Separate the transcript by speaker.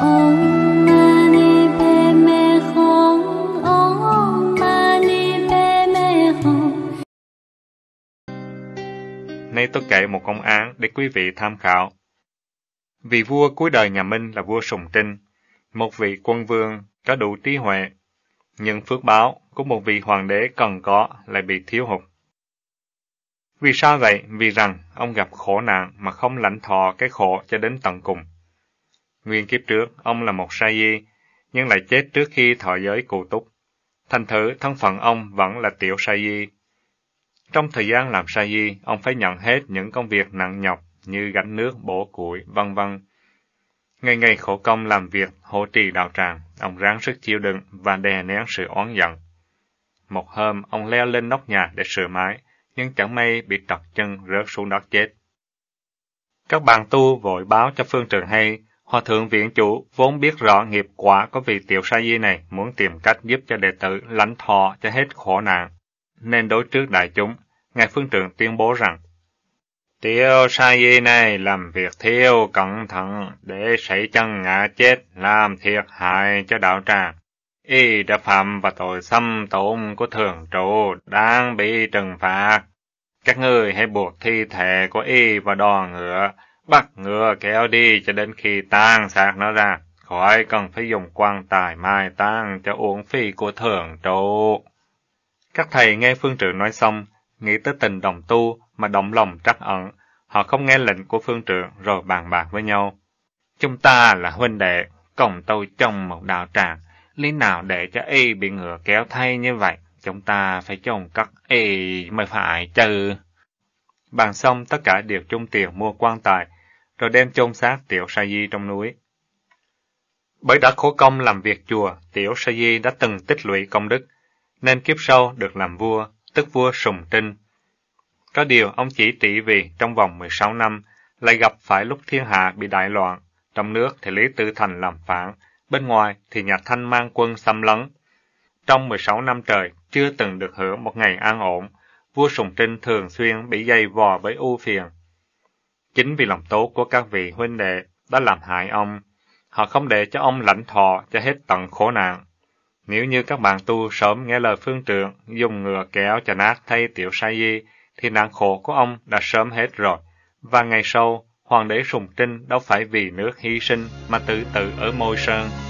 Speaker 1: Nay tôi kể một công án để quý vị tham khảo. Vị vua cuối đời nhà Minh là vua Sùng Trinh, một vị quân vương có đủ trí huệ, nhưng phước báo của một vị hoàng đế cần có lại bị thiếu hụt. Vì sao vậy? Vì rằng ông gặp khổ nạn mà không lãnh thọ cái khổ cho đến tận cùng. Nguyên kiếp trước, ông là một sai di, nhưng lại chết trước khi thọ giới cụ túc. Thành thử, thân phận ông vẫn là tiểu sai di. Trong thời gian làm sai di, ông phải nhận hết những công việc nặng nhọc như gánh nước, bổ củi, vân vân. Ngày ngày khổ công làm việc, hỗ trì đạo tràng, ông ráng sức chịu đựng và đè nén sự oán giận. Một hôm, ông leo lên nóc nhà để sửa mái, nhưng chẳng may bị trật chân rớt xuống đất chết. Các bạn tu vội báo cho Phương Trường hay, Hòa thượng viện chủ vốn biết rõ nghiệp quả của vị tiểu sa di này muốn tìm cách giúp cho đệ tử lãnh thọ cho hết khổ nạn, nên đối trước đại chúng, Ngài Phương Trượng tuyên bố rằng Tiểu sa di này làm việc thiêu cẩn thận để xảy chân ngã chết làm thiệt hại cho đạo tràng. Y đã phạm và tội xâm tổn của thường trụ đang bị trừng phạt. Các ngươi hãy buộc thi thể của y và đò ngựa kéo đi cho đến khi tang xác nó ra, khỏi cần phải dùng quan tài mai tang cho uổng phi của thường trụ. Các thầy nghe phương trưởng nói xong, nghĩ tới tình đồng tu mà động lòng trắc ẩn. Họ không nghe lệnh của phương trưởng rồi bàn bạc với nhau. Chúng ta là huynh đệ, cùng tôi trong một đạo tràng. Lý nào để cho y bị ngựa kéo thay như vậy? Chúng ta phải trồng cắt y mới phải chứ. Bàn xong tất cả đều chung tiền mua quan tài, rồi đem chôn xác Tiểu Sa Di trong núi. Bởi đã khổ công làm việc chùa, Tiểu Sa Di đã từng tích lũy công đức, nên kiếp sau được làm vua, tức vua Sùng Trinh. Có điều ông chỉ trị vì trong vòng 16 năm lại gặp phải lúc thiên hạ bị đại loạn, trong nước thì Lý Tư Thành làm phản, bên ngoài thì nhà Thanh mang quân xâm lấn. Trong 16 năm trời, chưa từng được hưởng một ngày an ổn, vua Sùng Trinh thường xuyên bị dày vò bởi ưu phiền, Chính vì lòng tốt của các vị huynh đệ đã làm hại ông, họ không để cho ông lãnh thọ cho hết tận khổ nạn. Nếu như các bạn tu sớm nghe lời phương trượng, dùng ngựa kéo cho nát thay tiểu sai di, thì nạn khổ của ông đã sớm hết rồi. Và ngày sau, hoàng đế Sùng Trinh đâu phải vì nước hy sinh mà tự tử ở môi sơn.